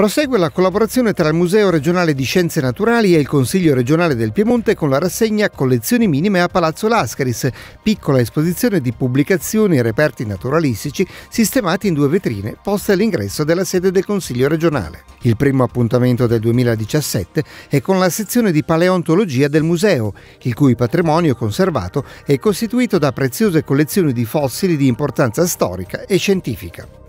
Prosegue la collaborazione tra il Museo regionale di Scienze Naturali e il Consiglio regionale del Piemonte con la rassegna Collezioni minime a Palazzo Lascaris, piccola esposizione di pubblicazioni e reperti naturalistici sistemati in due vetrine poste all'ingresso della sede del Consiglio regionale. Il primo appuntamento del 2017 è con la sezione di paleontologia del museo, il cui patrimonio conservato è costituito da preziose collezioni di fossili di importanza storica e scientifica.